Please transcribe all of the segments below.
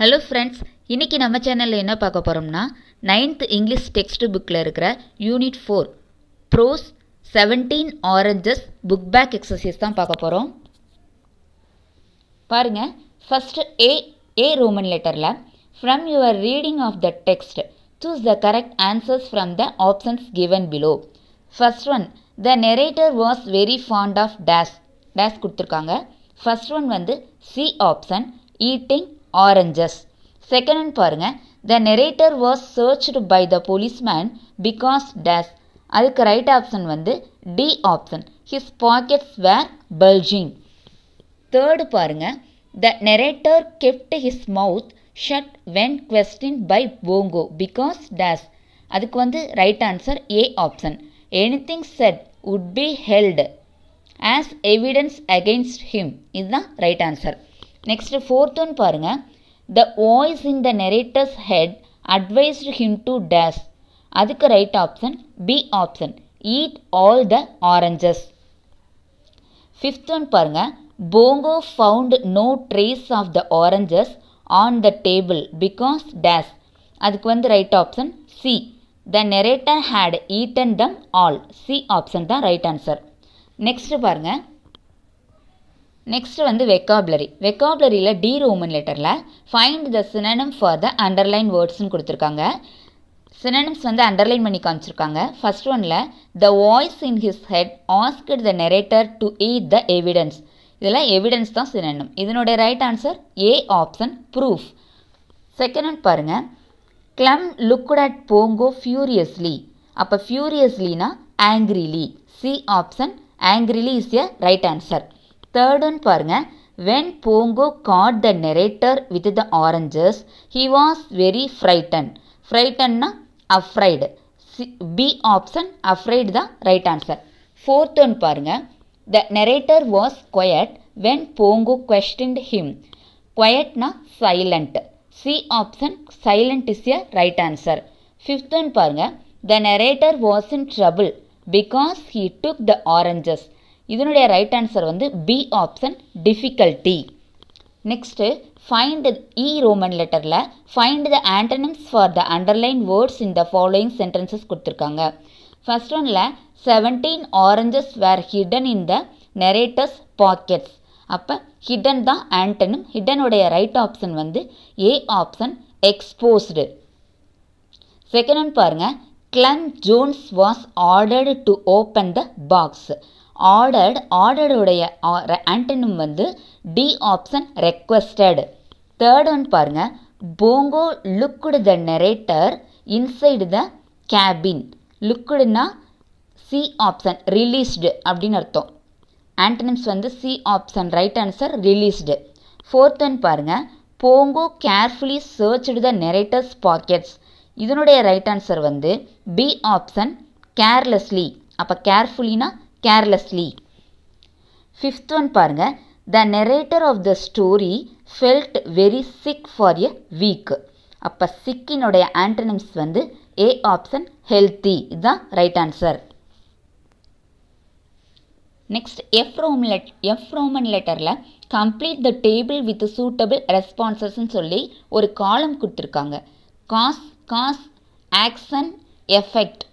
Hello friends இன்றைக்கி நம்ம சேனலில் என்ன பார்க்க போகிறோம்னா நைன்த் இங்கிலீஷ் டெக்ஸ்ட் புக்கில் இருக்கிற unit four prose seventeen oranges book back exercise தான் பார்க்க போகிறோம் பாருங்கள் ஃபஸ்ட்டு ஏ ஏ ரோமன் லெட்டரில் from your reading of the text choose the correct answers from the options given below first one the narrator was very fond of dash dash கொடுத்துருக்காங்க first one வந்து C option eating oranges second பாருங்கள் the narrator was searched by the policeman because dash அதுக்கு right option வந்து D option his pockets were bulging third பாருங்கள் the narrator kept his mouth shut when question by Bongo because dash அதுக்கு வந்து right answer A option anything said would be held as evidence against him இதுதான் right answer next fourth one பாருங்கள் the voice in the narrator's head advised him to dash அதுக்கு right option B option eat all the oranges fifth one பாருங்கள் Bongo found no trace of the oranges on the table because dash அதுக்கு வந்து right option C the narrator had eaten them all C option தான் right answer next பாருங்கள் next வந்து vocabulary வெக்காபுலரியில் D Roman லெட்டரில் find the synonym for the underline வேர்ட்ஸ்னு கொடுத்துருக்காங்க synonyms வந்து அண்டர்லைன் பண்ணி காமிச்சிருக்காங்க ஃபர்ஸ்ட் ஒனில் the voice in his head asked the narrator to eat the evidence இதில் எவிடன்ஸ் தான் சினனம் இதனுடைய right answer A option proof second one பாருங்கள் கிளம் லுக்குட் அட் போங்கோ ஃபியூரியஸ்லி அப்போ ஃபியூரியஸ்லினா angrily C option angrily is a right answer தேர்டுன்னு பாருங்க பாருங்கள் when Bongo caught the narrator with the oranges he was very frightened ஃப்ரைட்டன்னா afraid B option afraid தான் right answer fourth one பாருங்கள் the narrator was quiet when Bongo questioned him குவயட்னா silent C option silent is a right answer fifth one பாருங்கள் the narrator was in trouble because he took the oranges இதனுடைய right answer வந்து B option difficulty next find E Roman லெட்டரில் find the antonyms for the underline words in the following sentences கொடுத்துருக்காங்க first ஒன்ல seventeen oranges were hidden in the narrator's pockets அப்போ hidden தான் antonym ஹிடனுடைய right option வந்து A option exposed second one பாருங்கள் Clem Jones was ordered to open the box ordered ஆர்டருடைய antonym வந்து D option requested third one பாருங்கள் Bongo looked the narrator inside the cabin லுக்குடுனா C option released அப்படின்னு அர்த்தம் antonyms வந்து C option right answer released fourth one பாருங்கள் Bongo carefully searched the narrator's pockets இதனுடைய right answer வந்து B option carelessly அப்போ கேர்ஃபுல்லினா கேர்லெஸ்லி ஃபிஃப்த் ஒன் பாருங்கள் the narrator of the story felt very sick for a week அப்போ சிக்கினுடைய antonyms வந்து A option healthy இதுதான் ரைட் ஆன்சர் நெக்ஸ்ட் எஃப் ரோம் லெட் எஃப் ரோமன் லெட்டரில் complete the table with suitable ரெஸ்பான்சஸ்ன்னு சொல்லி ஒரு காலம் கொடுத்துருக்காங்க காஸ் காஸ் ஆக்ஷன் எஃபெக்ட்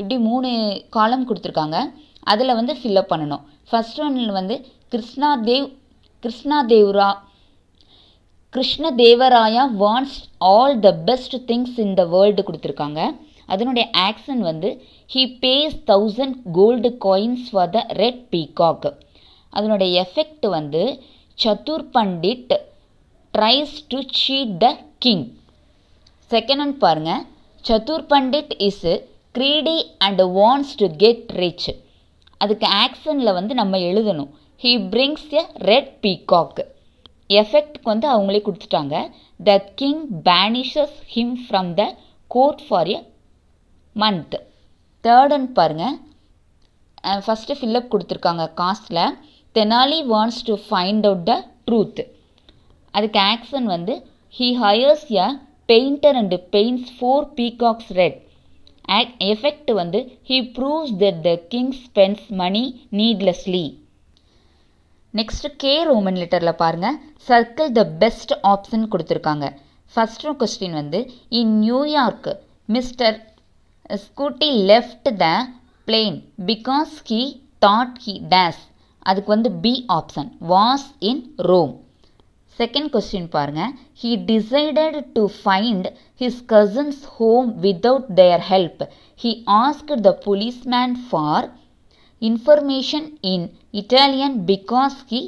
இப்படி மூணு காலம் கொடுத்துருக்காங்க அதில் வந்து ஃபில்லப் பண்ணணும் ஃபஸ்ட் ஒன்றில் வந்து Krishna Dev Krishna Devra Krishna Devaraya wants all the best things in the world கொடுத்துருக்காங்க அதனுடைய ஆக்ஷன் வந்து he pays thousand gold coins for the red peacock அதனுடைய எஃபெக்ட் வந்து Chatur Pandit tries to cheat the king second one பாருங்கள் Chatur Pandit is greedy and wants to get rich அதுக்கு ஆக்ஷனில் வந்து நம்ம எழுதணும் he brings a red peacock எஃபெக்ட்க்கு வந்து அவங்களே கொடுத்துட்டாங்க the king பேனிஷஸ் him from the court for a month தேர்டுன்னு பாருங்கள் ஃபஸ்ட்டு ஃபில்லப் கொடுத்துருக்காங்க காஸ்டில் Tenali wants to find out the truth அதுக்கு ஆக்ஷன் வந்து he hires a painter and paints four peacocks red at effect வந்து he proves that the king spends money needlessly next K Roman லெட்டரில் பாருங்கள் circle the best option கொடுத்துருக்காங்க first question வந்து in New York mister Scooty left the plane because he thought he days அதுக்கு வந்து B option was in Rome second question பாருங்க he decided to find his cousin's home without their help he ask the policeman for information in Italian because he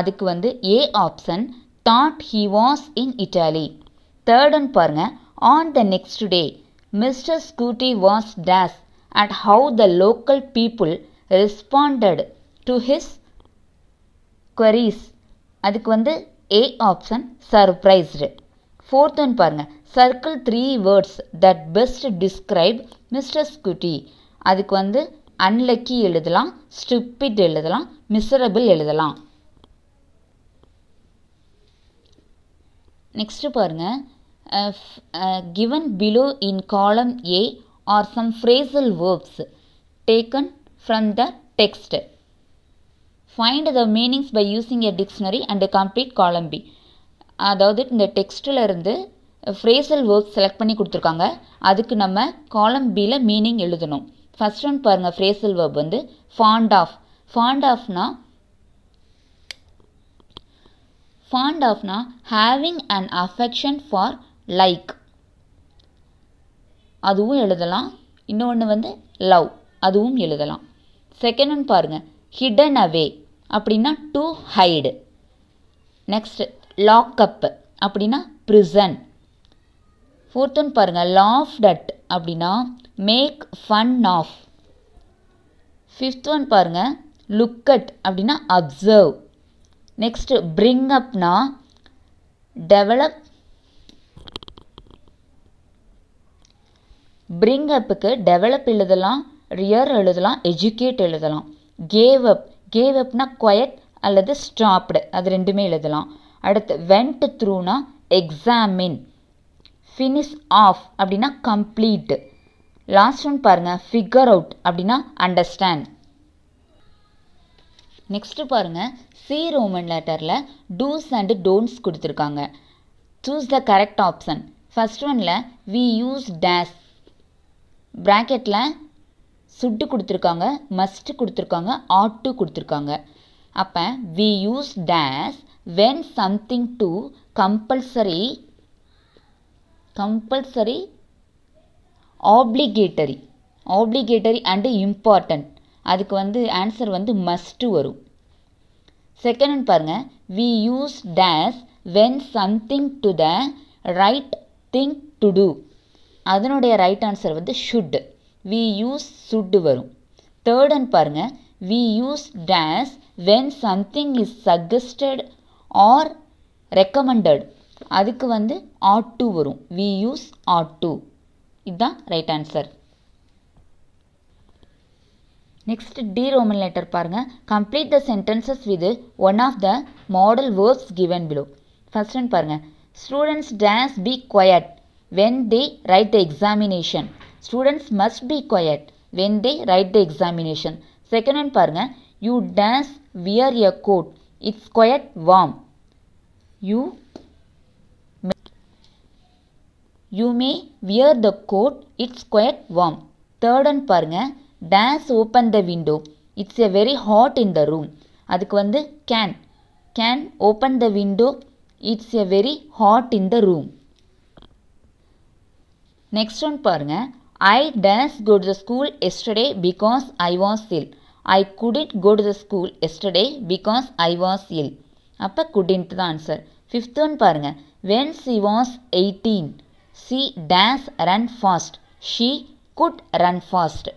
அதுக்கு வந்து A option thought he was in Italy தேர்டுன்னு பாருங்க on the next day Mr Scooty was dash at how the local people responded to his queries அதுக்கு வந்து A option surprised fourth one பாருங்கள் circle three words that best describe mister Scooty அதுக்கு வந்து unlucky எழுதலாம் ஸ்டிப்பிட் எழுதலாம் miserable எழுதலாம் next பாருங்கள் given below in column A are some phrasal verbs taken from the text find the meanings by using a dictionary and complete column B அதாவது இந்த டெக்ஸ்ட்டில் இருந்து phrasal work select பண்ணி கொடுத்துருக்காங்க அதுக்கு நம்ம காலம் பியில் மீனிங் எழுதணும் ஃபஸ்ட் ஒன் பாருங்கள் ஃப்ரேசல் வேர்ப் வந்து ஃபாண்ட் ஆஃப் ஃபாண்ட் ஆஃப்னா ஃபாண்ட் ஆஃப்னா having and affection for like அதுவும் எழுதலாம் இன்னொன்று வந்து லவ் அதுவும் எழுதலாம் செகண்ட் ஒன் பாருங்கள் ஹிடன் அவே அப்படின்னா டு ஹைடு நெக்ஸ்ட் அப் அப்படின்னா ப்ரிசன் ஃபோர்த் ஒன் பாருங்கள் லாஃப் டட் அப்படின்னா make fun of fifth one பாருங்கள் லுக்கட் அப்படின்னா அப்சர்வ் நெக்ஸ்ட் பிரிங் அப்னா டெவலப் பிரிங் அப்புக்கு டெவலப் எழுதலாம் ரியர் எழுதலாம் எஜுகேட் எழுதலாம் கேவ் அப் கேவ் அப்னா குவயட் அல்லது ஸ்டாப்டு அது ரெண்டுமே எழுதலாம் அடுத்து வென்ட் த்ரூனா எக்ஸாமின் ஃபினிஷ் ஆஃப் அப்படின்னா கம்ப்ளீட்டு லாஸ்ட் ஒன் பாருங்கள் ஃபிகர் அவுட் அப்படின்னா அண்டர்ஸ்டாண்ட் நெக்ஸ்ட்டு பாருங்கள் சி ரோமன் லெட்டரில் டூஸ் அண்டு டோன்ட்ஸ் கொடுத்துருக்காங்க choose the correct option first ஒனில் வி யூஸ் டேஸ் ப்ராக்கெட்டில் சுட்டு கொடுத்துருக்காங்க மஸ்ட் கொடுத்துருக்காங்க ஆட் கொடுத்துருக்காங்க அப்போ we use this when something to compulsory compulsory obligatory obligatory and important அதுக்கு வந்து ஆன்சர் வந்து மஸ்ட்டு வரும் செகண்ட் பாருங்கள் we use this when something to the right thing to do அதனுடைய ரைட் ஆன்சர் வந்து ஷுட் வி யூஸ் சுட்டு வரும் தேர்டுன்னு பாருங்க we use this when something is suggested or recommended அதுக்கு வந்து ஆட் டூ வரும் வி யூஸ் ஆட் டூ இதுதான் right answer next D Roman letter பாருங்கள் complete the sentences with one of the modal words given below first பாருங்கள் students dash be quiet when they write the examination students must be quiet when they write the examination second one பாருங்கள் you dash wear a coat it's quite warm you you may wear the coat it's quite warm third and பாருங்கள் dash open the window it's a very hot in the room அதுக்கு வந்து can can open the window it's a very hot in the room next one பாருங்கள் I didn't go to the school yesterday because I was ill. I couldn't go to the school yesterday because I was ill. அப்போ couldn't தான் answer ஃபிஃப்த்துன்னு பாருங்கள் when she was eighteen she dash run fast she could run fast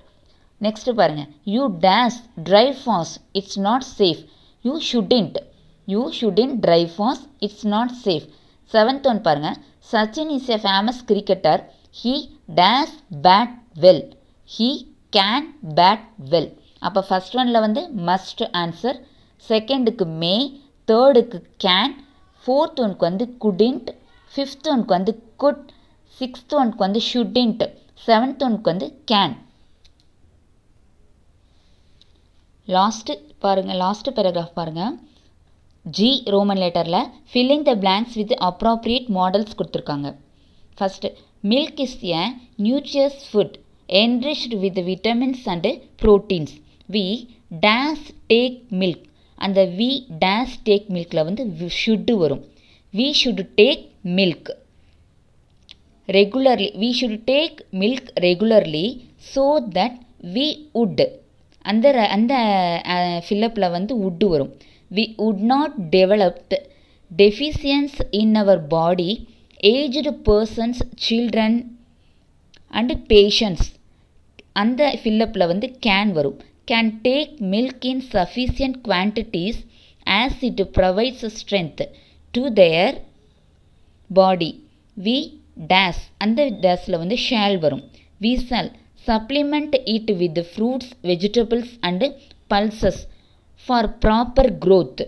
next பாருங்கள் you dash drive fast it's not safe you shouldn't you shouldn't drive fast it's not safe seventh one பாருங்கள் Sachin is a famous cricketer he dash bat well he can bat well அப்போ first ஒனில் வந்து must answer செகண்டுக்கு மே தேர்டுக்கு can fourth ஒனுக்கு வந்து couldn't fifth ஒனுக்கு வந்து good sixth ஒனுக்கு வந்து ஷுட்டின்ட் செவன்த் ஒனுக்கு வந்து கேன் லாஸ்ட்டு பாருங்கள் லாஸ்ட்டு பேராகிராஃப் பாருங்கள் ஜி ரோமன் லெட்டரில் filling the blanks with appropriate modals கொடுத்துருக்காங்க first milk is a nutritious food enriched with vitamins and proteins. We dash take milk அந்த வி டேஷ் டேக் மில்கில் வந்து should வரும் we should take milk regularly we should take milk regularly so that we would அந்த அந்த ஃபில்லப்பில் வந்து would வரும் we would not developed deficiency in our body aged persons children and patients அந்த ஃபில்லப்பில் வந்து கேன் வரும் can take milk in sufficient quantities as it provides strength to their body we dash அந்த டேஸில் வந்து ஷேல் வரும் we shall supplement it with fruits vegetables and pulses for proper growth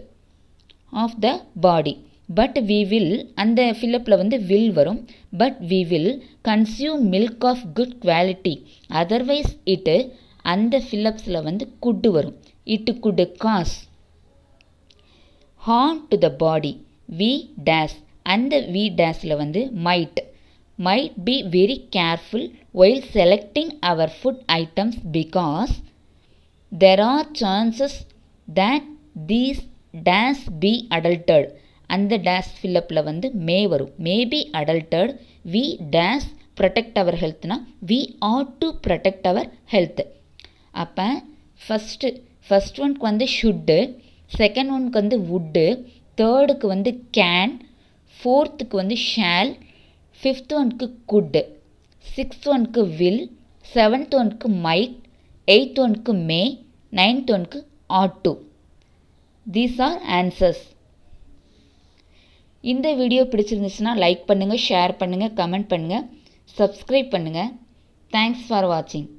of the body. But we will அந்த ஃபில்லப்பில் வந்து will வரும் but we will consume milk of good quality otherwise it அந்த ஃபில்லப்ஸில் வந்து குட்டு வரும் இட்டு good cause harm to the body we dash அந்த வி டேஸில் வந்து might might be very careful while selecting our food items because there are chances that these dash be adulterated அந்த dash ஃபில்லப்பில் வந்து மே வரும் may be adulterated we dash protect our ஹெல்த்னா we ought to protect our health அப்போ first first ஒன்க்கு வந்து should second ஒன்க்கு வந்து wood தேர்டுக்கு வந்து கேன் ஃபோர்த்துக்கு வந்து ஷேல் ஃபிஃப்த் ஒன்க்கு குட்டு சிக்ஸ்த் ஒன்க்கு வில் செவன்த் ஒன்க்கு மைக் எயித் ஒன்க்கு மே நைன்த் ஒன்க்கு ought to these are answers இந்த வீடியோ பிடிச்சிருந்துச்சுன்னா லைக் பண்ணுங்கள் ஷேர் பண்ணுங்கள் கமெண்ட் பண்ணுங்கள் சப்ஸ்கிரைப் பண்ணுங்கள் தேங்க்ஸ் ஃபார் வாட்சிங்